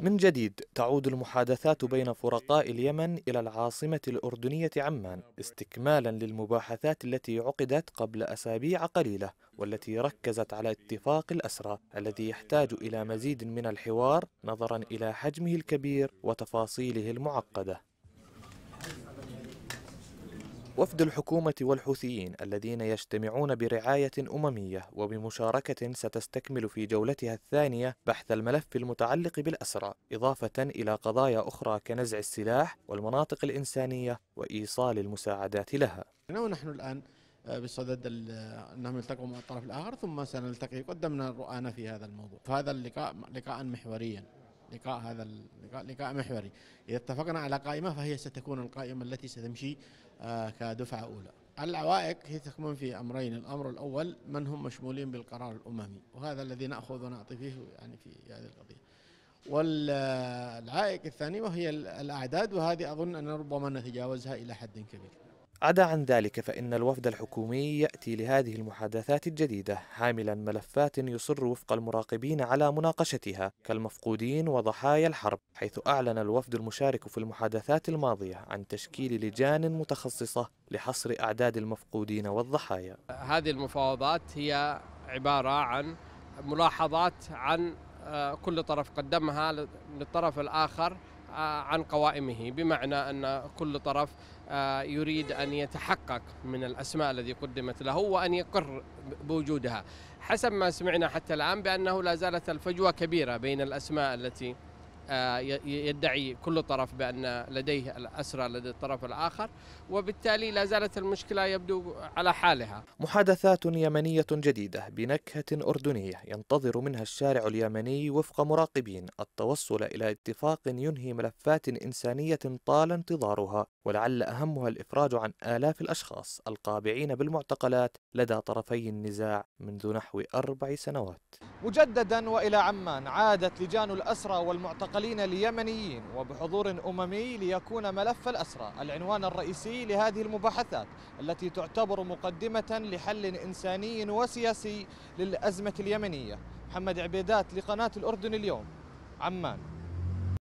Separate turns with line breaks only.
من جديد تعود المحادثات بين فرقاء اليمن إلى العاصمة الأردنية عمان استكمالا للمباحثات التي عقدت قبل أسابيع قليلة والتي ركزت على اتفاق الأسرى الذي يحتاج إلى مزيد من الحوار نظرا إلى حجمه الكبير وتفاصيله المعقدة وفد الحكومة والحوثيين الذين يجتمعون برعاية أممية وبمشاركة ستستكمل في جولتها الثانية بحث الملف المتعلق بالأسرى إضافة إلى قضايا أخرى كنزع السلاح والمناطق الإنسانية وإيصال المساعدات لها
ونحن الآن آه، بصدد آه، انهم يلتقوا مع الطرف الاخر ثم سنلتقي قدمنا رؤانا في هذا الموضوع فهذا اللقاء لقاء محوريا لقاء هذا اللقاء لقاء محوري إذا اتفقنا على قائمة فهي ستكون القائمة التي ستمشي آه، كدفعة أولى العوائق هي تكمن في أمرين الأمر الأول من هم مشمولين بالقرار الأممي وهذا الذي نأخذ ونعطي فيه يعني في هذه القضية والعائق الثاني وهي الأعداد وهذه أظن أن ربما نتجاوزها إلى حد كبير
عدا عن ذلك فإن الوفد الحكومي يأتي لهذه المحادثات الجديدة حاملا ملفات يصر وفق المراقبين على مناقشتها كالمفقودين وضحايا الحرب حيث أعلن الوفد المشارك في المحادثات الماضية عن تشكيل لجان متخصصة لحصر أعداد المفقودين والضحايا
هذه المفاوضات هي عبارة عن ملاحظات عن آه، كل طرف قدمها للطرف الآخر آه، عن قوائمه بمعنى أن كل طرف آه، يريد أن يتحقق من الأسماء التي قدمت له وأن يقر بوجودها حسب ما سمعنا حتى الآن بأنه لا زالت الفجوة كبيرة بين الأسماء التي آه، يدعي كل طرف بأن لديه الأسرى لدى الطرف الآخر وبالتالي لا زالت المشكلة يبدو على حالها
محادثات يمنية جديدة بنكهة أردنية ينتظر منها الشارع اليمني وفق مراقبين التوصل إلى اتفاق ينهي ملفات إنسانية طال انتظارها ولعل أهمها الإفراج عن آلاف الأشخاص القابعين بالمعتقلات لدى طرفي النزاع منذ نحو أربع سنوات مجددا وإلى عمان عادت لجان الأسرى والمعتقلات المعتقلين اليمنيين وبحضور أممي ليكون ملف الأسرى العنوان الرئيسي لهذه المباحثات التي تعتبر مقدمة لحل إنساني وسياسي للأزمة اليمنية محمد عبيدات لقناة الأردن اليوم عمان